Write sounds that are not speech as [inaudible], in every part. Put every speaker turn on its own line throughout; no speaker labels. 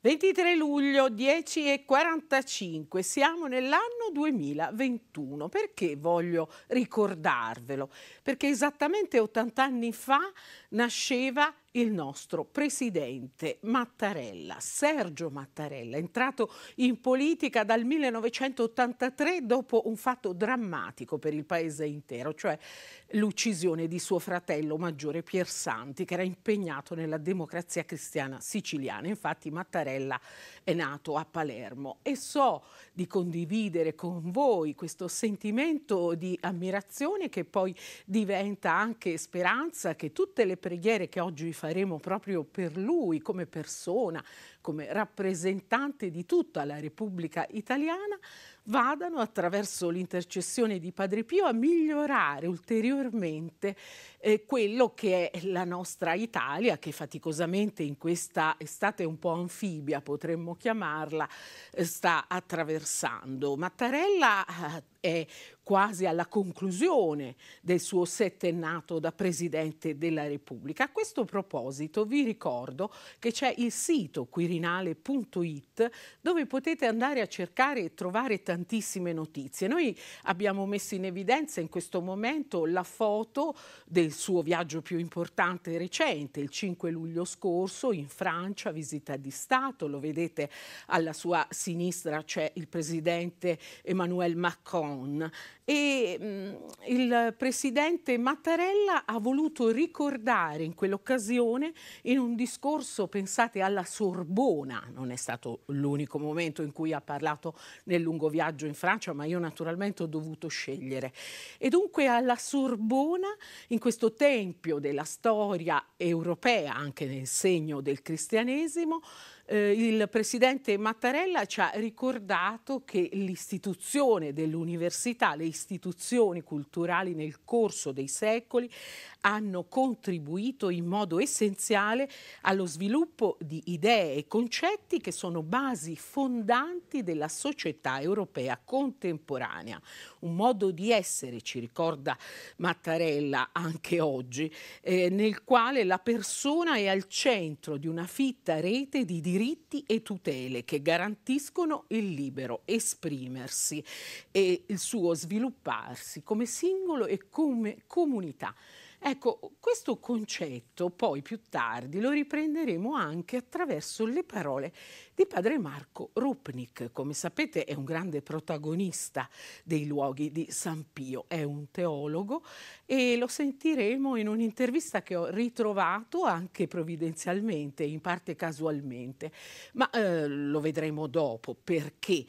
23 luglio 10.45, siamo nell'anno 2021. Perché voglio ricordarvelo? Perché esattamente 80 anni fa nasceva il nostro presidente Mattarella, Sergio Mattarella, entrato in politica dal 1983 dopo un fatto drammatico per il paese intero, cioè l'uccisione di suo fratello maggiore Piersanti che era impegnato nella democrazia cristiana siciliana. Infatti Mattarella è nato a Palermo e so di condividere con voi questo sentimento di ammirazione che poi diventa anche speranza che tutte le preghiere che oggi vi faremo faremo proprio per lui come persona, come rappresentante di tutta la Repubblica italiana, vadano attraverso l'intercessione di Padre Pio a migliorare ulteriormente eh, quello che è la nostra Italia, che faticosamente in questa estate un po' anfibia, potremmo chiamarla, eh, sta attraversando. Mattarella eh, è quasi alla conclusione del suo settennato da Presidente della Repubblica. A questo proposito vi ricordo che c'è il sito quirinale.it dove potete andare a cercare e trovare tantissime notizie. Noi abbiamo messo in evidenza in questo momento la foto del il suo viaggio più importante e recente, il 5 luglio scorso, in Francia, visita di Stato. Lo vedete alla sua sinistra c'è il presidente Emmanuel Macron e mh, mm, il presidente Mattarella ha voluto ricordare in quell'occasione in un discorso, pensate alla Sorbona, non è stato l'unico momento in cui ha parlato nel lungo viaggio in Francia, ma io naturalmente ho dovuto scegliere. E dunque alla Sorbona, in questo tempio della storia europea, anche nel segno del cristianesimo, eh, il presidente Mattarella ci ha ricordato che l'istituzione dell'università, le istituzioni culturali nel corso dei secoli hanno contribuito in modo essenziale allo sviluppo di idee e concetti che sono basi fondanti della società europea contemporanea. Un modo di essere, ci ricorda Mattarella anche oggi, eh, nel quale la persona è al centro di una fitta rete di diritti diritti e tutele che garantiscono il libero esprimersi e il suo svilupparsi come singolo e come comunità. Ecco, questo concetto poi più tardi lo riprenderemo anche attraverso le parole di padre Marco Rupnik. Come sapete è un grande protagonista dei luoghi di San Pio, è un teologo e lo sentiremo in un'intervista che ho ritrovato anche provvidenzialmente, in parte casualmente, ma eh, lo vedremo dopo perché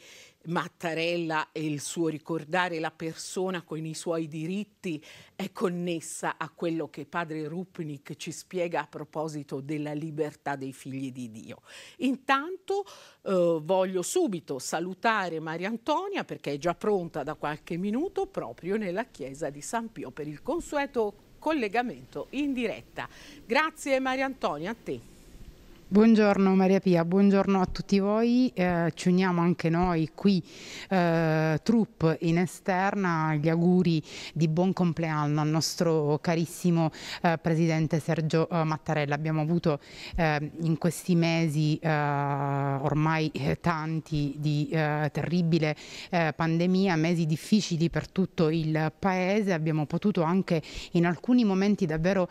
Mattarella e il suo ricordare la persona con i suoi diritti è connessa a quello che padre Rupnik ci spiega a proposito della libertà dei figli di Dio. Intanto eh, voglio subito salutare Maria Antonia perché è già pronta da qualche minuto proprio nella chiesa di San Pio per il consueto collegamento in diretta. Grazie Maria Antonia, a te.
Buongiorno Maria Pia, buongiorno a tutti voi, eh, ci uniamo anche noi qui eh, Trupp in esterna, gli auguri di buon compleanno al nostro carissimo eh, Presidente Sergio eh, Mattarella. Abbiamo avuto eh, in questi mesi eh, ormai tanti di terribile pandemia, mesi difficili per tutto il Paese, abbiamo potuto anche in alcuni momenti davvero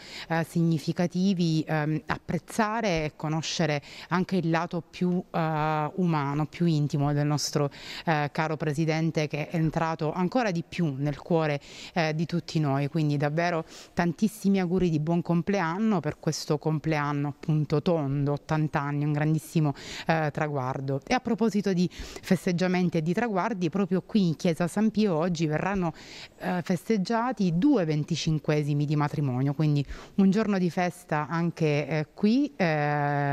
significativi ehm, apprezzare e conoscere conoscere anche il lato più eh, umano, più intimo del nostro eh, caro Presidente che è entrato ancora di più nel cuore eh, di tutti noi. Quindi davvero tantissimi auguri di buon compleanno per questo compleanno appunto tondo, 80 anni, un grandissimo eh, traguardo. E a proposito di festeggiamenti e di traguardi, proprio qui in Chiesa San Pio oggi verranno eh, festeggiati due venticinquesimi di matrimonio, quindi un giorno di festa anche eh, qui. Eh,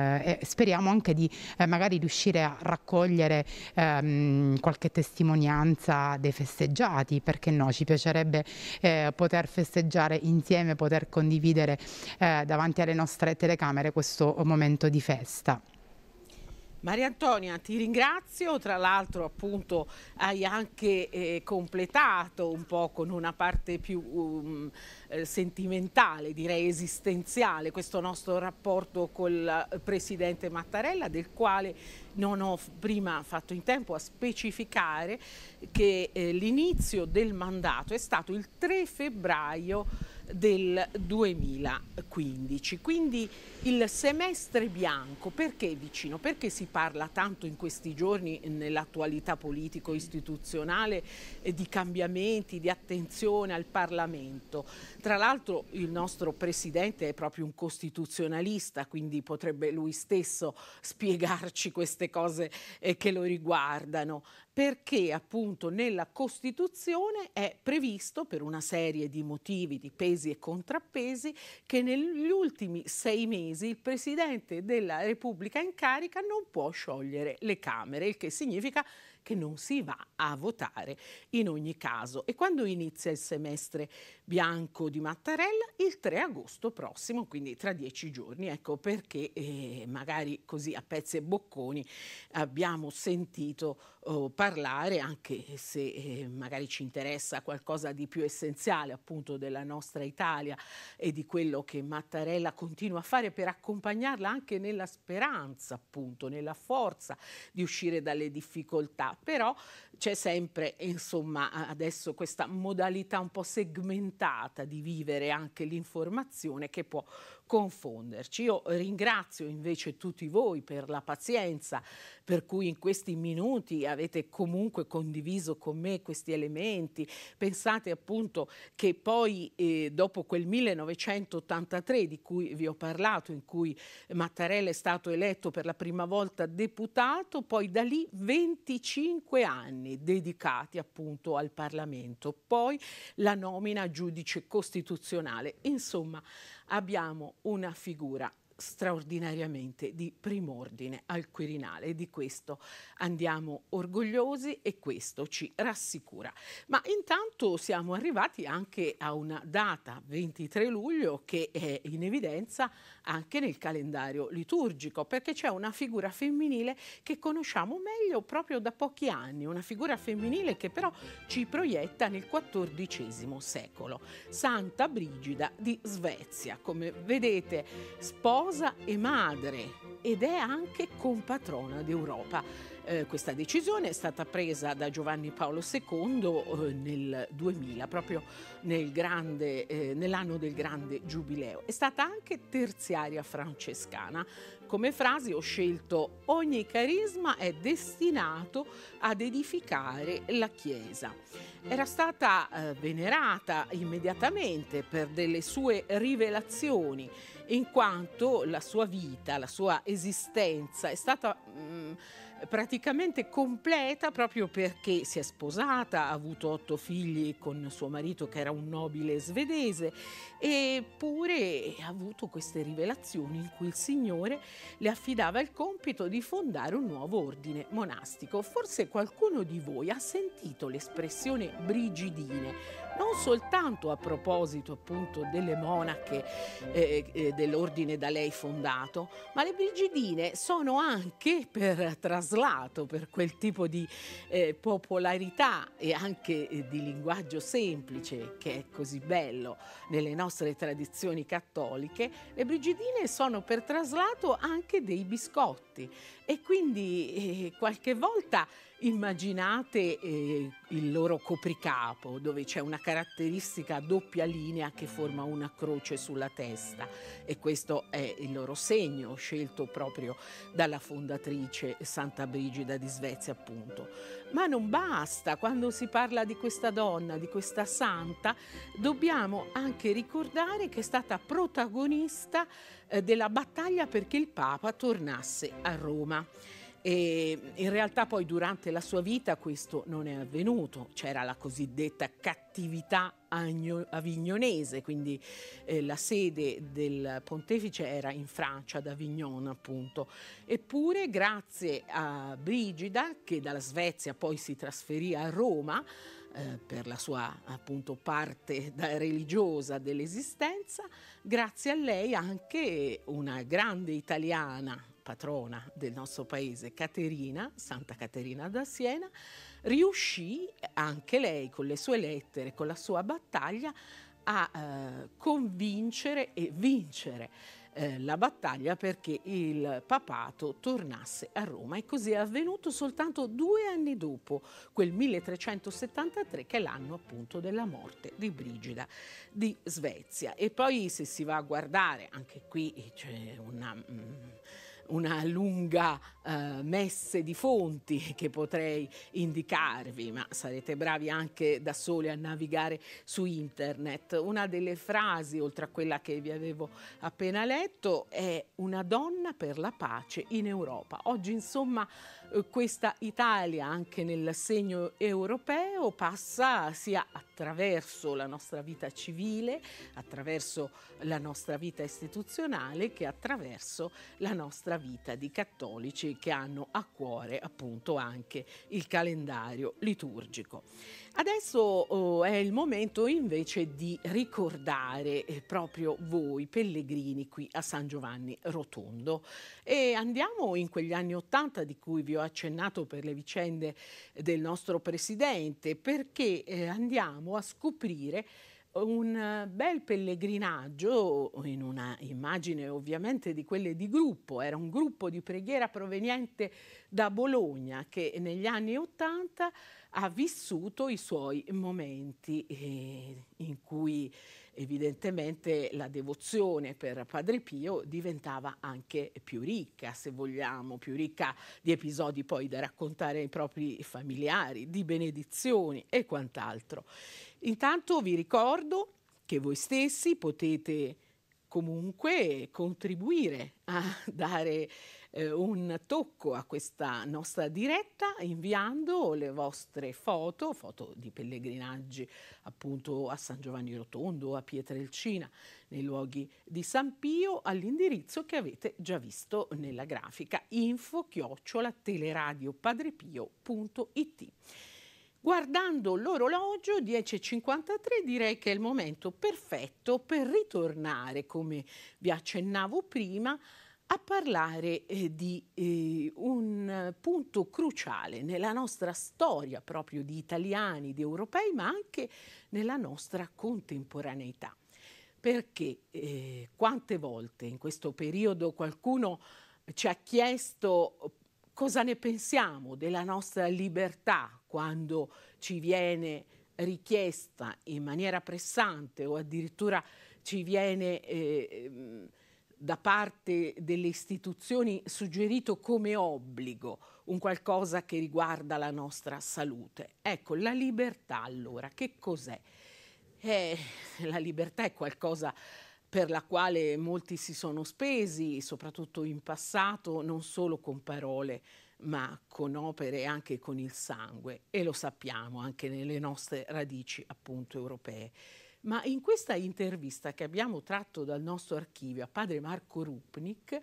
eh, e speriamo anche di eh, magari riuscire a raccogliere ehm, qualche testimonianza dei festeggiati, perché no, ci piacerebbe eh, poter festeggiare insieme, poter condividere davanti alle nostre telecamere questo momento di festa.
Maria Antonia, ti ringrazio, tra l'altro appunto hai anche eh, completato un po' con una parte più um, eh, sentimentale, direi esistenziale, questo nostro rapporto col eh, Presidente Mattarella del quale non ho prima fatto in tempo a specificare che eh, l'inizio del mandato è stato il 3 febbraio del 2015. Quindi il semestre bianco perché vicino? Perché si parla tanto in questi giorni nell'attualità politico-istituzionale eh, di cambiamenti, di attenzione al Parlamento. Tra l'altro il nostro Presidente è proprio un costituzionalista, quindi potrebbe lui stesso spiegarci queste queste cose eh, che lo riguardano, perché appunto nella Costituzione è previsto per una serie di motivi, di pesi e contrappesi, che negli ultimi sei mesi il Presidente della Repubblica in carica non può sciogliere le Camere, il che significa che non si va a votare in ogni caso. E quando inizia il semestre bianco di Mattarella? Il 3 agosto prossimo, quindi tra dieci giorni. Ecco perché eh, magari così a pezzi e bocconi abbiamo sentito parlare, anche se eh, magari ci interessa qualcosa di più essenziale appunto della nostra Italia e di quello che Mattarella continua a fare per accompagnarla anche nella speranza appunto, nella forza di uscire dalle difficoltà. Però c'è sempre insomma adesso questa modalità un po' segmentata di vivere anche l'informazione che può confonderci. Io ringrazio invece tutti voi per la pazienza, per cui in questi minuti avete comunque condiviso con me questi elementi. Pensate appunto che poi eh, dopo quel 1983 di cui vi ho parlato, in cui Mattarella è stato eletto per la prima volta deputato, poi da lì 25 anni dedicati appunto al Parlamento, poi la nomina a giudice costituzionale. Insomma, abbiamo una figura straordinariamente di prim'ordine al Quirinale di questo andiamo orgogliosi e questo ci rassicura. Ma intanto siamo arrivati anche a una data, 23 luglio, che è in evidenza anche nel calendario liturgico, perché c'è una figura femminile che conosciamo meglio proprio da pochi anni, una figura femminile che però ci proietta nel XIV secolo, Santa Brigida di Svezia. Come vedete, sposa sposa e madre ed è anche compatrona d'Europa. Eh, questa decisione è stata presa da Giovanni Paolo II eh, nel 2000, proprio nel eh, nell'anno del grande giubileo. È stata anche terziaria francescana. Come frasi ho scelto ogni carisma è destinato ad edificare la Chiesa. Era stata eh, venerata immediatamente per delle sue rivelazioni in quanto la sua vita, la sua esistenza è stata mh, mm, praticamente completa proprio perché si è sposata, ha avuto otto figli con suo marito che era un nobile svedese, eppure ha avuto queste rivelazioni in cui il Signore le affidava il compito di fondare un nuovo ordine monastico. Forse qualcuno di voi ha sentito l'espressione brigidine, non soltanto a proposito appunto delle monache eh, eh dell'ordine da lei fondato, ma le brigidine sono anche per traslare traslato per quel tipo di eh, popolarità e anche eh, di linguaggio semplice che è così bello nelle nostre tradizioni cattoliche, le brigidine sono per traslato anche dei biscotti e quindi eh, qualche volta Immaginate eh, il loro copricapo dove c'è una caratteristica doppia linea che forma una croce sulla testa e questo è il loro segno scelto proprio dalla fondatrice Santa Brigida di Svezia appunto. Ma non basta, quando si parla di questa donna, di questa santa, dobbiamo anche ricordare che è stata protagonista eh, della battaglia perché il Papa tornasse a Roma. E in realtà poi durante la sua vita questo non è avvenuto, c'era la cosiddetta cattività avignonese, quindi eh, la sede del pontefice era in Francia, ad Avignon appunto. Eppure grazie a Brigida, che dalla Svezia poi si trasferì a Roma, eh, per la sua appunto parte religiosa dell'esistenza, grazie a lei anche una grande italiana patrona del nostro paese, Caterina, Santa Caterina da Siena, riuscì anche lei con le sue lettere, con la sua battaglia, a eh, convincere e vincere eh, la battaglia perché il papato tornasse a Roma e così è avvenuto soltanto due anni dopo, quel 1373 che è l'anno appunto della morte di Brigida di Svezia. E poi se si va a guardare, anche qui c'è una... Mm, una lunga eh, messe di fonti [laughs] che potrei indicarvi, ma sarete bravi anche da soli a navigare su internet. Una delle frasi, oltre a quella che vi avevo appena letto, è una donna per la pace in Europa. Oggi insomma eh, questa Italia anche nel segno europeo passa sia attraverso la nostra vita civile, attraverso la nostra vita istituzionale che attraverso la nostra vita di cattolici che hanno a cuore appunto anche il calendario liturgico. Adesso oh, è il momento invece di ricordare eh, proprio voi pellegrini qui a San Giovanni Rotondo e andiamo in quegli anni Ottanta di cui vi ho ho accennato per le vicende del nostro Presidente, perché eh, andiamo a scoprire un eh, bel pellegrinaggio in una immagine ovviamente di quelle di gruppo, era un gruppo di preghiera proveniente da Bologna che negli anni Ottanta ha vissuto i suoi momenti eh, in cui evidentemente la devozione per Padre Pio diventava anche più ricca, se vogliamo, più ricca di episodi poi da raccontare ai propri familiari, di benedizioni e quant'altro. Intanto vi ricordo che voi stessi potete comunque contribuire a [laughs] dare eh, un tocco a questa nostra diretta inviando le vostre foto, foto di pellegrinaggi appunto a San Giovanni Rotondo, a Pietrelcina, nei luoghi di San Pio, all'indirizzo che avete già visto nella grafica info chiocciola teleradiopadrepio.it. Guardando l'orologio 10.53 direi che è il momento perfetto per ritornare, come vi accennavo prima, a parlare eh, di eh, un punto cruciale nella nostra storia proprio di italiani, di europei, ma anche nella nostra contemporaneità. Perché eh, quante volte in questo periodo qualcuno ci ha chiesto cosa ne pensiamo della nostra libertà quando ci viene richiesta in maniera pressante o addirittura ci viene eh, da parte delle istituzioni suggerito come obbligo, un qualcosa che riguarda la nostra salute. Ecco, la libertà allora, che cos'è? Eh, la libertà è qualcosa per la quale molti si sono spesi, soprattutto in passato, non solo con parole, ma con opere e anche con il sangue, e lo sappiamo anche nelle nostre radici appunto europee. Ma in questa intervista che abbiamo tratto dal nostro archivio a padre Marco Rupnik,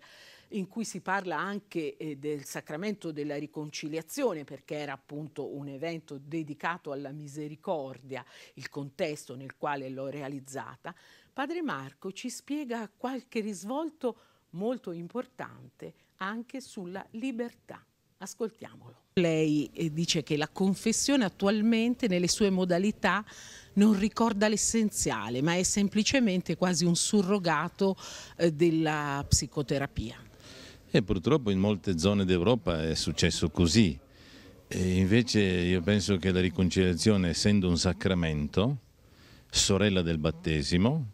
in cui si parla anche eh, del sacramento della riconciliazione, perché era appunto un evento dedicato alla misericordia, il contesto nel quale l'ho realizzata, padre Marco ci spiega qualche risvolto molto importante anche sulla libertà. Ascoltiamolo. Lei eh, dice che la confessione attualmente nelle sue modalità non ricorda l'essenziale, ma è semplicemente quasi un surrogato eh, della psicoterapia.
E eh, purtroppo in molte zone d'Europa è successo così. E invece io penso che la riconciliazione, essendo un sacramento, sorella del battesimo,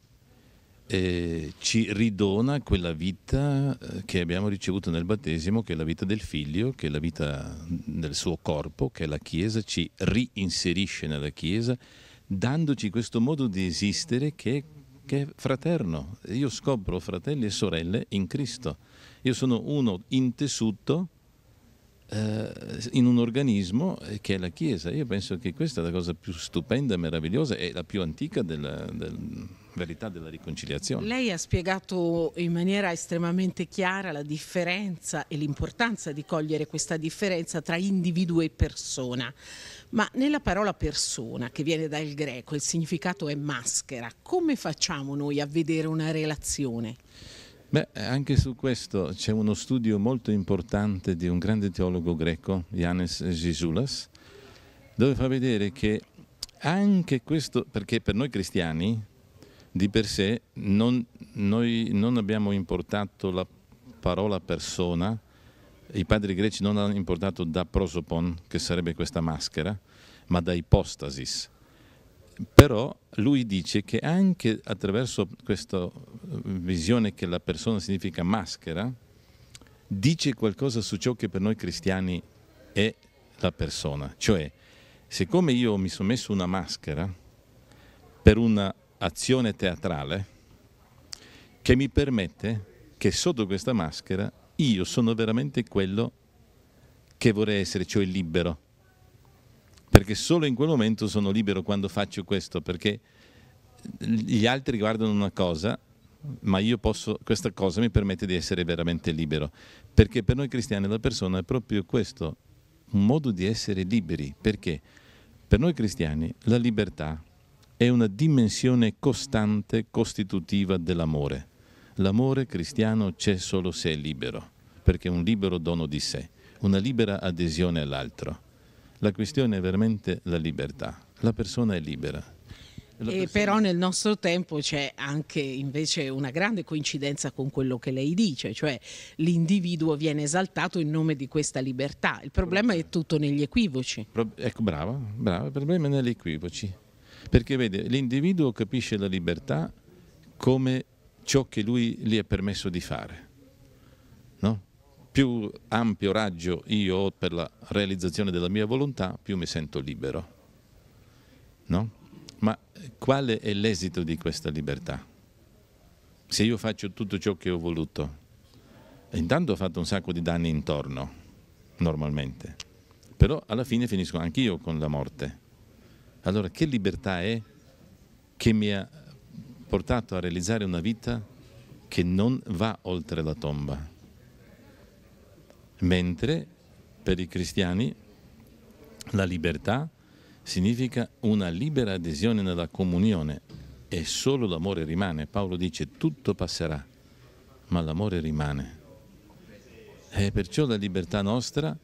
eh, ci ridona quella vita eh, che abbiamo ricevuto nel battesimo, che è la vita del figlio, che è la vita del suo corpo, che è la Chiesa, ci reinserisce nella Chiesa, dandoci questo modo di esistere che, che è fraterno. Io scopro fratelli e sorelle in Cristo. Io sono uno intessuto eh, in un organismo eh, che è la Chiesa. Io penso che questa è la cosa più stupenda, meravigliosa e la più antica della, del, verità della riconciliazione.
Lei ha spiegato in maniera estremamente chiara la differenza e l'importanza di cogliere questa differenza tra individuo e persona, ma nella parola persona, che viene dal greco, il significato è maschera, come facciamo noi a vedere una relazione?
Beh, anche su questo c'è uno studio molto importante di un grande teologo greco, Yanis Gisulas, dove fa vedere che anche questo, perché per noi cristiani di per sé non, noi non abbiamo importato la parola persona, i padri greci non hanno importato da prosopon, che sarebbe questa maschera, ma da ipostasis. Però lui dice che anche attraverso questa visione che la persona significa maschera, dice qualcosa su ciò che per noi cristiani è la persona. Cioè, siccome io mi sono messo una maschera per una azione teatrale che mi permette che sotto questa maschera io sono veramente quello che vorrei essere, cioè libero. Perché solo in quel momento sono libero quando faccio questo, perché gli altri guardano una cosa, ma io posso, questa cosa mi permette di essere veramente libero. Perché per noi cristiani la persona è proprio questo, un modo di essere liberi. Perché per noi cristiani la libertà è una dimensione costante costitutiva dell'amore. L'amore cristiano c'è solo se è libero, perché è un libero dono di sé, una libera adesione all'altro. La questione è veramente la libertà. La persona è libera,
E però nel nostro tempo c'è anche invece una grande coincidenza con quello che lei dice, cioè l'individuo viene esaltato in nome di questa libertà. Il problema è tutto negli equivoci.
Pro- ecco, brava, brava, il problema è negli equivoci. Perché vede, l'individuo capisce la libertà come ciò che lui gli è permesso di fare. No? Più ampio raggio io ho per la realizzazione della mia volontà, più mi sento libero. No? Ma quale è l'esito di questa libertà? Se io faccio tutto ciò che ho voluto, intanto ho fatto un sacco di danni intorno, normalmente, però alla fine finisco anch'io con la morte allora che libertà è che mi ha portato a realizzare una vita che non va oltre la tomba? Mentre per i cristiani la libertà significa una libera adesione nella comunione e solo l'amore rimane. Paolo dice tutto passerà, ma l'amore rimane. E perciò la libertà nostra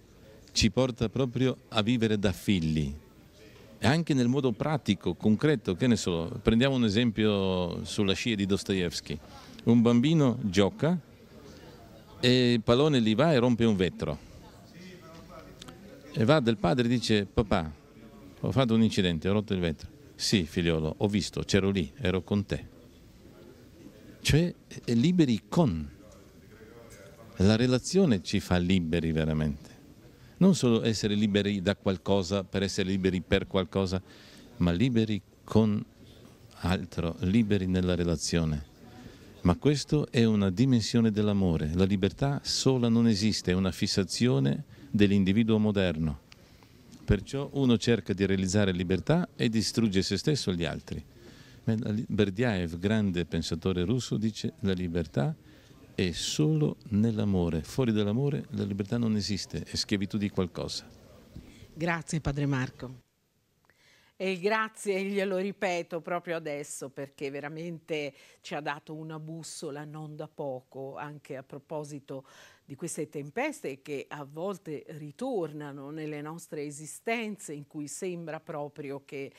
ci porta proprio a vivere da figli, anche nel modo pratico, concreto, che ne so, prendiamo un esempio sulla scia di Dostoevsky. Un bambino gioca e il pallone lì va e rompe un vetro. E va del padre e dice, papà, ho fatto un incidente, ho rotto il vetro. Sì, figliolo, ho visto, c'ero lì, ero con te. Cioè, eh, liberi con. La relazione ci fa liberi veramente non solo essere liberi da qualcosa per essere liberi per qualcosa, ma liberi con altro, liberi nella relazione. Ma questo è una dimensione dell'amore. La libertà sola non esiste, è una fissazione dell'individuo moderno. Perciò uno cerca di realizzare libertà e distrugge se stesso e gli altri. Berdiaev, grande pensatore russo, dice la libertà è è solo nell'amore. Fuori dall'amore la libertà non esiste, è schiavitù di qualcosa.
Grazie Padre Marco. E grazie, glielo ripeto proprio adesso perché veramente ci ha dato una bussola non da poco, anche a proposito di queste tempeste che a volte ritornano nelle nostre esistenze in cui sembra proprio che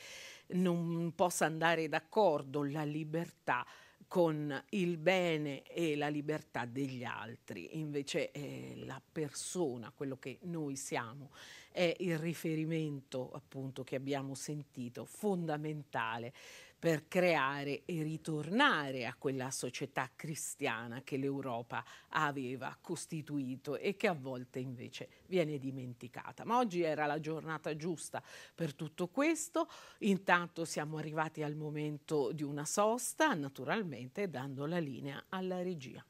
non possa andare d'accordo la libertà con il bene e la libertà degli altri, invece eh, la persona, quello che noi siamo, è il riferimento appunto che abbiamo sentito fondamentale per creare e ritornare a quella società cristiana che l'Europa aveva costituito e che a volte invece viene dimenticata. Ma oggi era la giornata giusta per tutto questo. Intanto siamo arrivati al momento di una sosta, naturalmente dando la linea alla regia.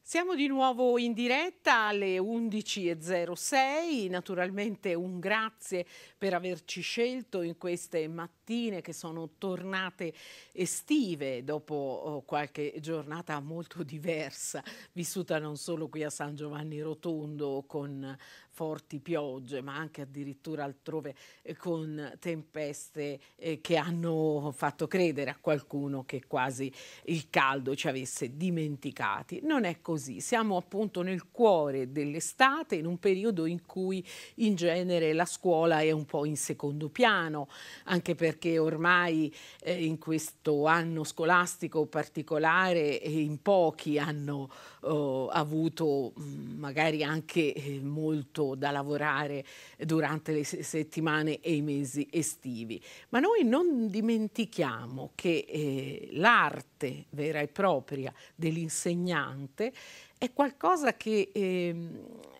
Siamo di nuovo in diretta alle 11.06, naturalmente un grazie per averci scelto in queste mattine mattine che sono tornate estive dopo oh, qualche giornata molto diversa, vissuta non solo qui a San Giovanni Rotondo con forti piogge, ma anche addirittura altrove eh, con tempeste eh, che hanno fatto credere a qualcuno che quasi il caldo ci avesse dimenticati. Non è così, siamo appunto nel cuore dell'estate, in un periodo in cui in genere la scuola è un po' in secondo piano, anche perché perché ormai eh, in questo anno scolastico particolare eh, in pochi hanno eh, avuto mm, magari anche eh, molto da lavorare durante le settimane e i mesi estivi. Ma noi non dimentichiamo che eh, l'arte vera e propria dell'insegnante è qualcosa che eh,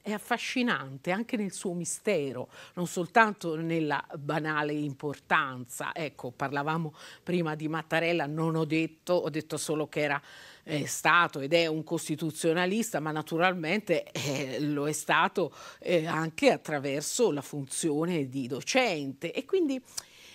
è affascinante anche nel suo mistero, non soltanto nella banale importanza. Ecco, parlavamo prima di Mattarella, non ho detto, ho detto solo che era è stato ed è un costituzionalista, ma naturalmente eh, lo è stato eh, anche attraverso la funzione di docente e quindi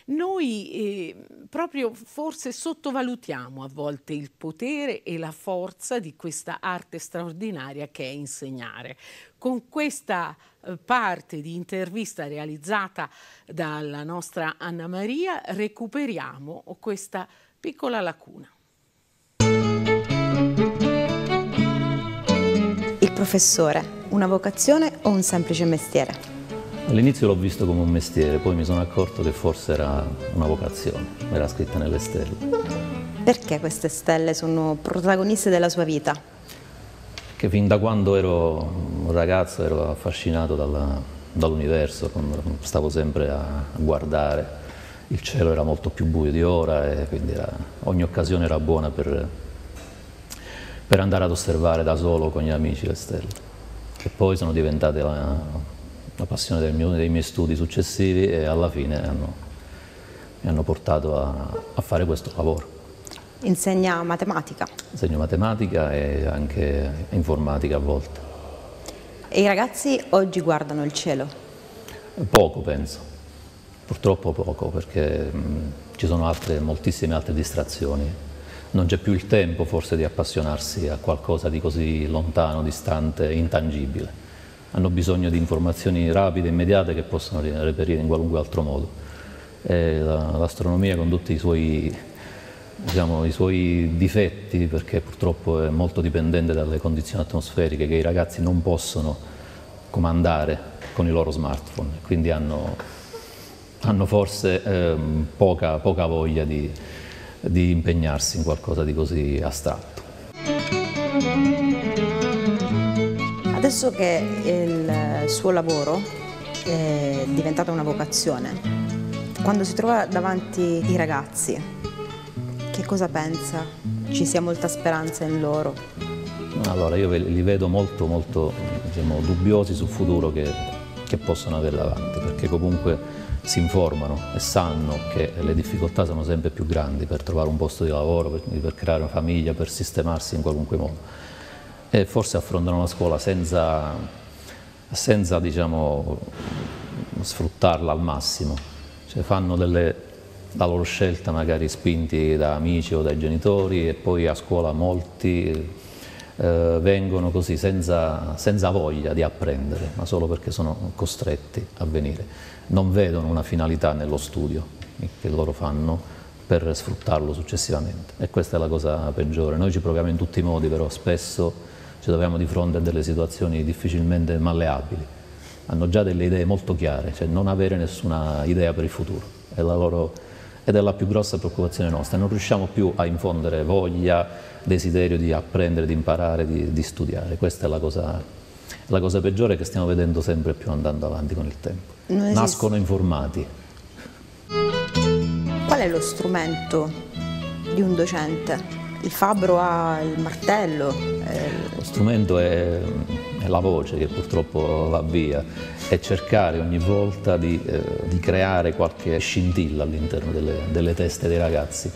noi eh, proprio forse sottovalutiamo a volte il potere e la forza di questa arte straordinaria che è insegnare. Con questa eh, parte di intervista realizzata dalla nostra Anna Maria recuperiamo questa piccola lacuna.
Il professore, una vocazione o un semplice mestiere?
All'inizio l'ho visto come un mestiere, poi mi sono accorto che forse era una vocazione, era scritta nelle stelle.
Perché queste stelle sono protagoniste della sua vita?
Che fin da quando ero un ragazzo ero affascinato dall'universo, dall stavo sempre a guardare. Il cielo era molto più buio di ora e quindi era, ogni occasione era buona per, per andare ad osservare da solo con gli amici le stelle. Che poi sono diventate la, la passione mio, dei miei studi successivi e alla fine hanno, mi hanno portato a, a, fare questo lavoro.
Insegna matematica?
Insegno matematica e anche informatica a volte.
E i ragazzi oggi guardano il cielo?
Poco penso, purtroppo poco perché mh, mm, ci sono altre, moltissime altre distrazioni non c'è più il tempo forse di appassionarsi a qualcosa di così lontano, distante, intangibile hanno bisogno di informazioni rapide, immediate che possono reperire in qualunque altro modo. Eh, l'astronomia con tutti i suoi, diciamo, i suoi difetti, perché purtroppo è molto dipendente dalle condizioni atmosferiche che i ragazzi non possono comandare con i loro smartphone, quindi hanno, hanno forse eh, poca, poca, voglia di, di impegnarsi in qualcosa di così astratto
penso che il suo lavoro è diventato una vocazione, quando si trova davanti i ragazzi, che cosa pensa? Ci sia molta speranza in loro?
Allora, io li vedo molto, molto diciamo, dubbiosi sul futuro che, che possono avere davanti, perché comunque si informano e sanno che le difficoltà sono sempre più grandi per trovare un posto di lavoro, per, per creare una famiglia, per sistemarsi in qualunque modo e forse affrontano la scuola senza, senza diciamo, sfruttarla al massimo. Cioè fanno delle, la loro scelta magari spinti da amici o dai genitori e poi a scuola molti eh, vengono così senza, senza, voglia di apprendere, ma solo perché sono costretti a venire. Non vedono una finalità nello studio che loro fanno per sfruttarlo successivamente e questa è la cosa peggiore. Noi ci proviamo in tutti i modi però spesso ci troviamo di fronte a delle situazioni difficilmente malleabili. Hanno già delle idee molto chiare, cioè non avere nessuna idea per il futuro. È la loro, ed è la più grossa preoccupazione nostra. Non riusciamo più a infondere voglia, desiderio di apprendere, di imparare, di, di studiare. Questa è la cosa la cosa peggiore che stiamo vedendo sempre più andando avanti con il tempo. Nascono informati.
Qual è lo strumento di un docente? il fabbro ha il martello. Eh,
Lo strumento è, è la voce che purtroppo va via e cercare ogni volta di, eh, di creare qualche scintilla all'interno delle, delle teste dei ragazzi.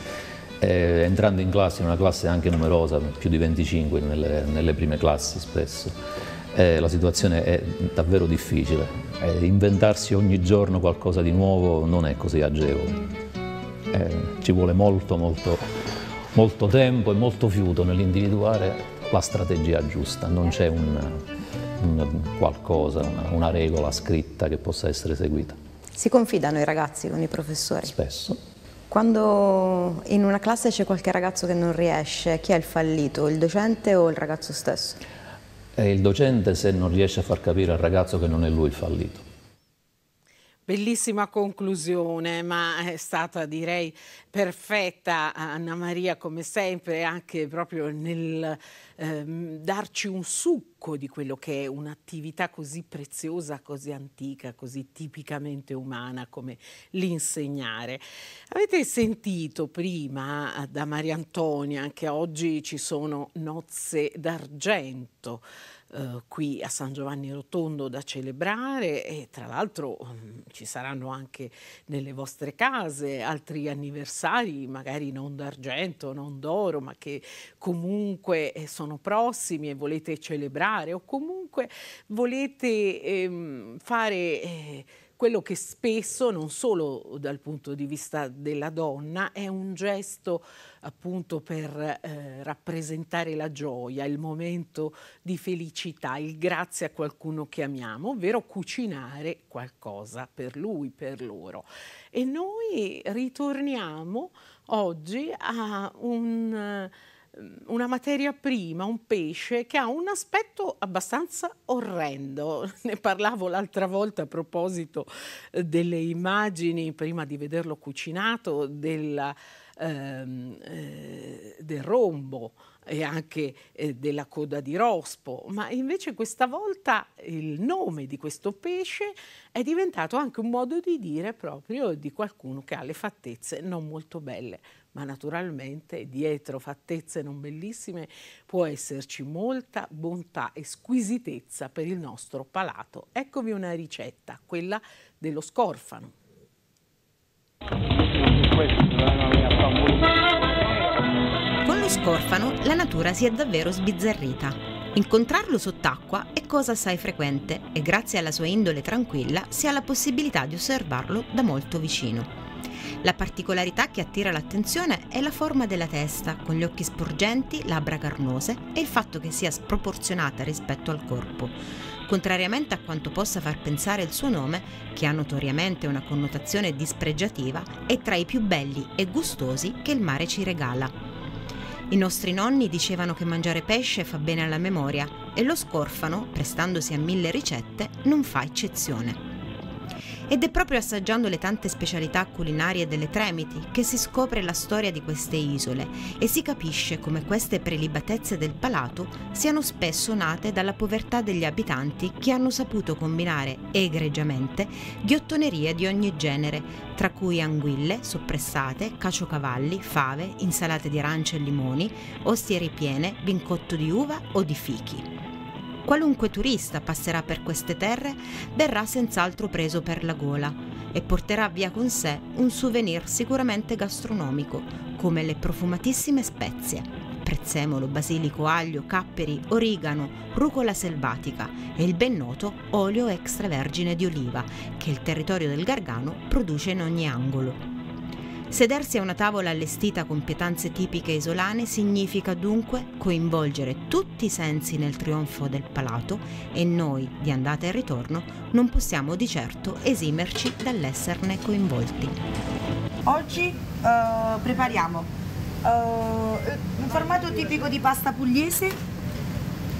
Eh, entrando in classe, in una classe anche numerosa, più di 25 nelle, nelle prime classi spesso, eh, la situazione è davvero difficile. Eh, inventarsi ogni giorno qualcosa di nuovo non è così agevole. Eh, ci vuole molto, molto molto tempo e molto fiuto nell'individuare la strategia giusta, non c'è un, un qualcosa, una, una regola scritta che possa essere seguita.
Si confidano i ragazzi con i professori? Spesso. Quando in una classe c'è qualche ragazzo che non riesce, chi è il fallito, il docente o il ragazzo stesso?
È eh, il docente se non riesce a far capire al ragazzo che non è lui il fallito
Bellissima conclusione, ma è stata direi perfetta Anna Maria come sempre anche proprio nel ehm, darci un succo di quello che è un'attività così preziosa, così antica, così tipicamente umana come l'insegnare. Avete sentito prima eh, da Maria Antonia che oggi ci sono nozze d'argento. Eh, qui a San Giovanni Rotondo da celebrare e tra l'altro mm, ci saranno anche nelle vostre case altri anniversari, magari non d'argento, non d'oro, ma che comunque eh, sono prossimi e volete celebrare o comunque volete ehm, fare... Eh, quello che spesso, non solo dal punto di vista della donna, è un gesto appunto per eh, rappresentare la gioia, il momento di felicità, il grazie a qualcuno che amiamo, ovvero cucinare qualcosa per lui, per loro. E noi ritorniamo oggi a un Ehm, una materia prima, un pesce che ha un aspetto abbastanza orrendo. [laughs] Ne parlavo l'altra volta a proposito eh, delle immagini, prima di vederlo cucinato, della, ehm, eh, del rombo e anche eh, della coda di rospo, ma invece questa volta il nome di questo pesce è diventato anche un modo di dire proprio di qualcuno che ha le fattezze non molto belle ma naturalmente dietro fattezze non bellissime può esserci molta bontà e squisitezza per il nostro palato. Eccovi una ricetta, quella dello scorfano.
Orfano, la natura si è davvero sbizzarrita. Incontrarlo sott'acqua è cosa assai frequente e grazie alla sua indole tranquilla si ha la possibilità di osservarlo da molto vicino. La particolarità che attira l'attenzione è la forma della testa, con gli occhi sporgenti, labbra carnose e il fatto che sia sproporzionata rispetto al corpo. Contrariamente a quanto possa far pensare il suo nome, che ha notoriamente una connotazione dispregiativa, è tra i più belli e gustosi che il mare ci regala. I nostri nonni dicevano che mangiare pesce fa bene alla memoria e lo scorfano, prestandosi a mille ricette, non fa eccezione. Ed è proprio assaggiando le tante specialità culinarie delle Tremiti che si scopre la storia di queste isole e si capisce come queste prelibatezze del palato siano spesso nate dalla povertà degli abitanti che hanno saputo combinare egregiamente ghiottonerie di ogni genere, tra cui anguille, soppressate, caciocavalli, fave, insalate di arance e limoni, ostie ripiene, vincotto di uva o di fichi. Qualunque turista passerà per queste terre verrà senz'altro preso per la gola e porterà via con sé un souvenir sicuramente gastronomico, come le profumatissime spezie, prezzemolo, basilico, aglio, capperi, origano, rucola selvatica e il ben noto olio extravergine di oliva che il territorio del Gargano produce in ogni angolo. Sedersi a una tavola allestita con pietanze tipiche isolane significa dunque coinvolgere tutti i sensi nel trionfo del palato e noi, di andata e ritorno, non possiamo di certo esimerci dall'esserne coinvolti.
Oggi uh, prepariamo uh, un formato tipico di pasta pugliese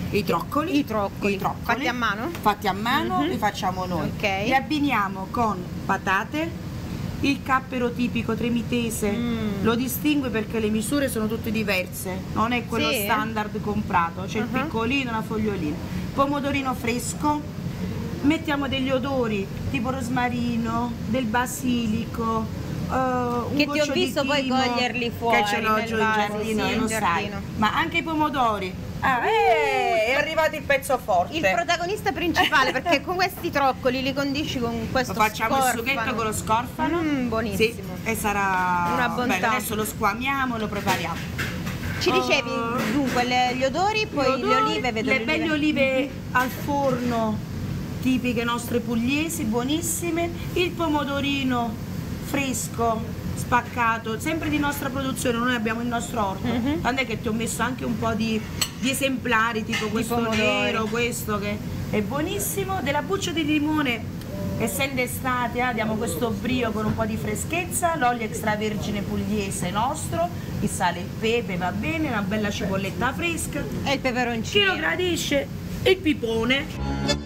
i troccoli, I troccoli. I troccoli. Fatti a mano? Fatti a mano, mm -hmm. li facciamo noi. Okay. Li abbiniamo con patate, il cappero tipico tremitese mm. lo distingue perché le misure sono tutte diverse non è quello sì. standard comprato c'è cioè uh -huh. il uh-huh. piccolino la fogliolina pomodorino fresco mettiamo degli odori tipo rosmarino del basilico Uh, che ti ho visto poi coglierli fuori che ce l'ho giù in giardino, sì, in giardino. ma anche i pomodori Ah, uh, eh, è arrivato il pezzo forte. Il protagonista principale, perché [laughs] con questi troccoli li condisci con questo Facciamo scorfano. il sughetto con lo scorfano. Mm, buonissimo. Sì, e sarà una bontà. Bene, adesso lo squamiamo, e lo prepariamo. Ci dicevi uh, dunque le, gli odori, poi odori, le olive vedo. Le, belle olive al forno, tipiche nostre pugliesi, buonissime. Il pomodorino fresco spaccato, sempre di nostra produzione, noi abbiamo il nostro orto, mm -hmm. tant'è che ti ho messo anche un po' di, di esemplari, tipo questo pomodori. nero, questo che è buonissimo, della buccia di limone essendo estate eh, diamo questo brio con un po' di freschezza, l'olio extravergine pugliese nostro, il sale e il pepe va bene, una bella cipolletta fresca e il peperoncino. Chi lo gradisce? Il pipone.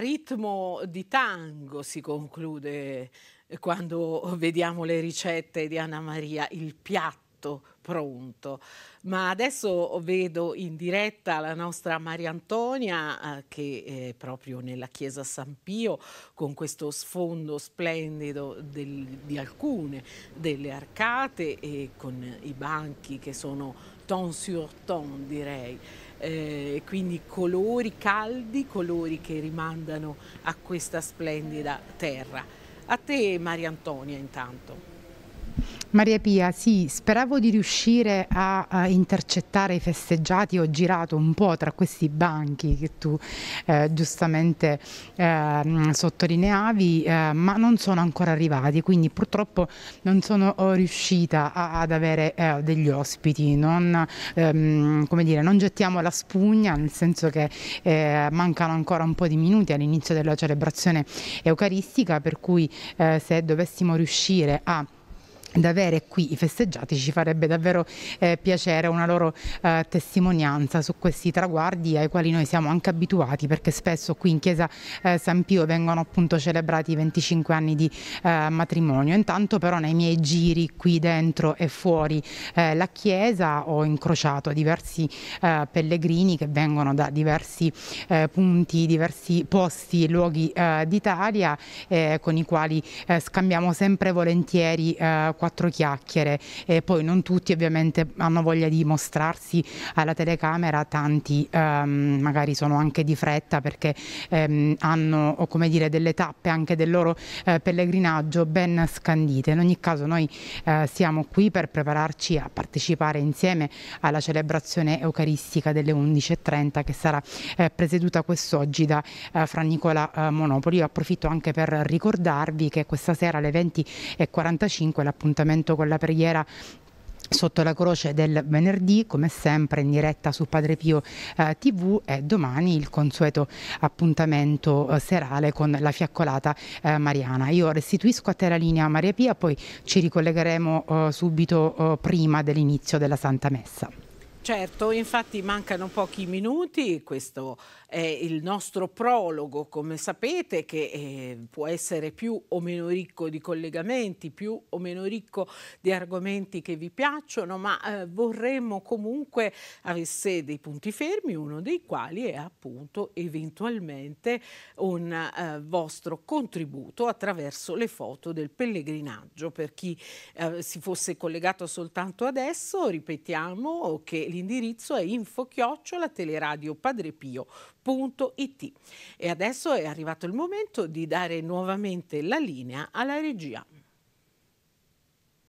ritmo di tango si conclude eh, quando vediamo le ricette di Anna Maria, il piatto pronto. Ma adesso vedo in diretta la nostra Maria Antonia eh, che è proprio nella chiesa San Pio con questo sfondo splendido del, di alcune delle arcate e con i banchi che sono ton sur ton direi eh, quindi colori caldi, colori che rimandano a questa splendida terra. A te Maria Antonia intanto.
Maria Pia, sì, speravo di riuscire a, a, intercettare i festeggiati, ho girato un po' tra questi banchi che tu eh, giustamente eh, sottolineavi, eh, ma non sono ancora arrivati, quindi purtroppo non sono eh, riuscita a, ad avere eh, degli ospiti, non, ehm, dire, non, gettiamo la spugna, nel senso che eh, mancano ancora un po' di minuti all'inizio della celebrazione eucaristica, per cui se dovessimo riuscire a da avere qui i festeggiati ci farebbe davvero eh, piacere una loro eh, testimonianza su questi traguardi ai quali noi siamo anche abituati perché spesso qui in chiesa eh, San Pio vengono appunto celebrati i 25 anni di eh, matrimonio intanto però nei miei giri qui dentro e fuori eh, la chiesa ho incrociato diversi eh, pellegrini che vengono da diversi punti diversi posti luoghi d'Italia con i quali scambiamo sempre volentieri eh, quattro chiacchiere e poi non tutti ovviamente hanno voglia di mostrarsi alla telecamera, tanti ehm, magari sono anche di fretta perché ehm, hanno come dire, delle tappe anche del loro eh, pellegrinaggio ben scandite. In ogni caso noi eh, siamo qui per prepararci a partecipare insieme alla celebrazione eucaristica delle 11.30 che sarà eh, presieduta quest'oggi da eh, Fra Nicola eh, Monopoli. Io approfitto anche per ricordarvi che questa sera alle 20.45 l'appuntamento appuntamento con la preghiera sotto la croce del venerdì, come sempre in diretta su Padre Pio eh, TV e domani il consueto appuntamento eh, serale con la fiaccolata eh, mariana. Io restituisco a te la linea Maria Pia, poi ci ricollegheremo eh, subito eh, prima dell'inizio della Santa Messa.
Certo, infatti mancano pochi minuti, questo è il nostro prologo, come sapete, che eh, può essere più o meno ricco di collegamenti, più o meno ricco di argomenti che vi piacciono, ma eh, vorremmo comunque avesse dei punti fermi, uno dei quali è appunto eventualmente un eh, vostro contributo attraverso le foto del pellegrinaggio. Per chi eh, si fosse collegato soltanto adesso, ripetiamo che l'indirizzo è info-teleradiopadrepio.it. E adesso è arrivato il momento di dare nuovamente la linea alla regia.